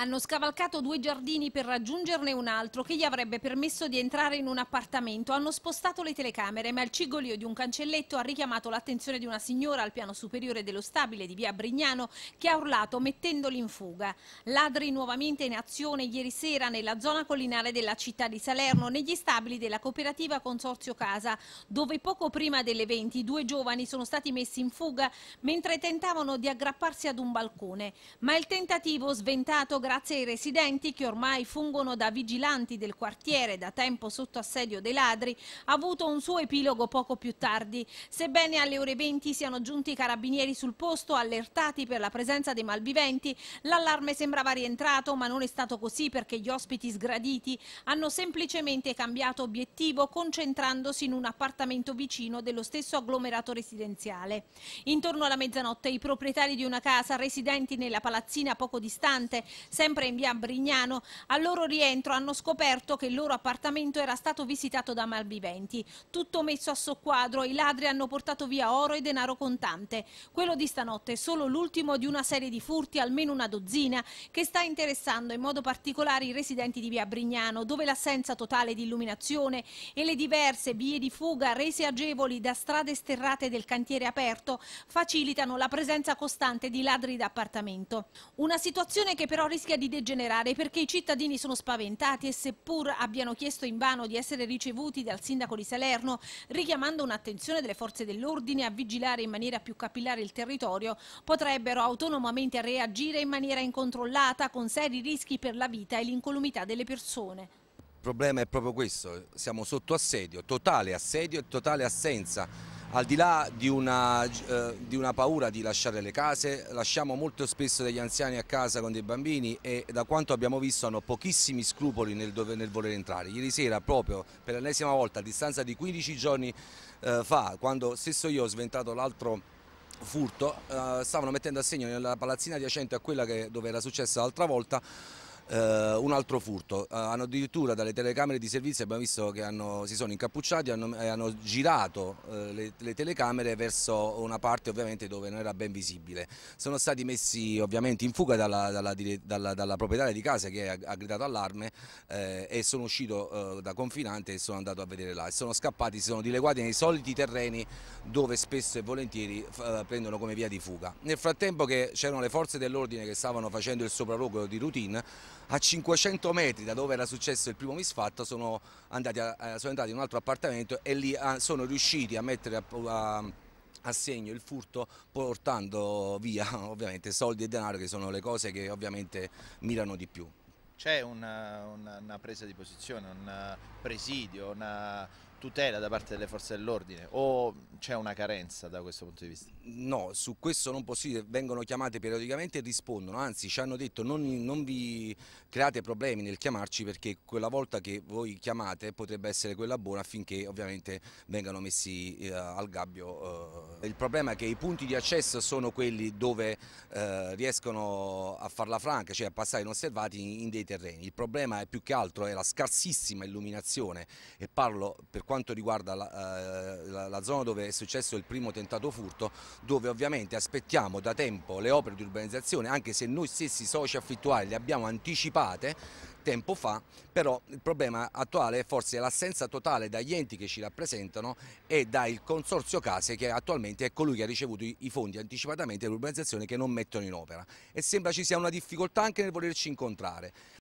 Hanno scavalcato due giardini per raggiungerne un altro che gli avrebbe permesso di entrare in un appartamento. Hanno spostato le telecamere, ma il cigolio di un cancelletto ha richiamato l'attenzione di una signora al piano superiore dello stabile di via Brignano che ha urlato mettendoli in fuga. Ladri nuovamente in azione ieri sera nella zona collinare della città di Salerno, negli stabili della cooperativa Consorzio Casa, dove poco prima delle 20 due giovani sono stati messi in fuga mentre tentavano di aggrapparsi ad un balcone. Ma il tentativo sventato Grazie ai residenti che ormai fungono da vigilanti del quartiere da tempo sotto assedio dei ladri, ha avuto un suo epilogo poco più tardi. Sebbene alle ore 20 siano giunti i carabinieri sul posto allertati per la presenza dei malviventi, l'allarme sembrava rientrato ma non è stato così perché gli ospiti sgraditi hanno semplicemente cambiato obiettivo concentrandosi in un appartamento vicino dello stesso agglomerato residenziale. Intorno alla mezzanotte i proprietari di una casa residenti nella palazzina poco distante sempre in via Brignano, al loro rientro hanno scoperto che il loro appartamento era stato visitato da malviventi. Tutto messo a soqquadro, i ladri hanno portato via oro e denaro contante. Quello di stanotte è solo l'ultimo di una serie di furti, almeno una dozzina, che sta interessando in modo particolare i residenti di via Brignano, dove l'assenza totale di illuminazione e le diverse vie di fuga rese agevoli da strade sterrate del cantiere aperto facilitano la presenza costante di ladri d'appartamento. Una situazione che però rischia rischia di degenerare perché i cittadini sono spaventati e seppur abbiano chiesto invano di essere ricevuti dal sindaco di Salerno, richiamando un'attenzione delle forze dell'ordine a vigilare in maniera più capillare il territorio, potrebbero autonomamente reagire in maniera incontrollata con seri rischi per la vita e l'incolumità delle persone. Il problema è proprio questo, siamo sotto assedio, totale assedio e totale assenza al di là di una, eh, di una, paura di lasciare le case, lasciamo molto spesso degli anziani a casa con dei bambini e da quanto abbiamo visto hanno pochissimi scrupoli nel, dove, nel voler entrare. Ieri sera proprio per l'ennesima volta a distanza di 15 giorni eh, fa, quando stesso io ho sventato l'altro furto, eh, stavano mettendo a segno nella palazzina adiacente a quella che, dove era successa l'altra volta eh, un altro furto. Eh, hanno addirittura dalle telecamere di servizio, abbiamo visto che hanno, si sono incappucciati hanno, e eh, hanno girato eh, le, le, telecamere verso una parte ovviamente dove non era ben visibile. Sono stati messi ovviamente in fuga dalla, dalla, dalla, dalla proprietaria di casa che ha, ha gridato allarme eh, e sono uscito eh, da confinante e sono andato a vedere là. Sono scappati, si sono dileguati nei soliti terreni dove spesso e volentieri prendono come via di fuga. Nel frattempo che c'erano le forze dell'ordine che stavano facendo il sopralluogo di routine, a 500 metri da dove era successo il primo misfatto sono, andati a, eh, sono entrati in un altro appartamento e lì ah, sono riusciti a mettere a, a a segno il furto portando via ovviamente soldi e denaro che sono le cose che ovviamente mirano di più. C'è una, eh, una, una, presa di posizione, un eh, presidio, una, tutela da parte delle forze dell'ordine o c'è una carenza da questo punto di vista? No, su questo non posso dire, vengono chiamate periodicamente e rispondono, anzi ci hanno detto non, non vi create problemi nel chiamarci perché quella volta che voi chiamate potrebbe essere quella buona affinché ovviamente vengano messi eh, al gabbio. Eh. Il problema è che i punti di accesso sono quelli dove eh, riescono a farla franca, cioè a passare inosservati in, in dei terreni. Il problema è più che altro è la scarsissima illuminazione e parlo per quanto riguarda la, eh, la, la zona dove è successo il primo tentato furto dove ovviamente aspettiamo da tempo le opere di urbanizzazione anche se noi stessi soci affittuari le abbiamo anticipate anticipate tempo fa, però il problema attuale è forse l'assenza totale dagli enti che ci rappresentano e dal consorzio case che attualmente è colui che ha ricevuto i fondi anticipatamente dell'urbanizzazione che non mettono in opera e sembra ci sia una difficoltà anche nel volerci incontrare.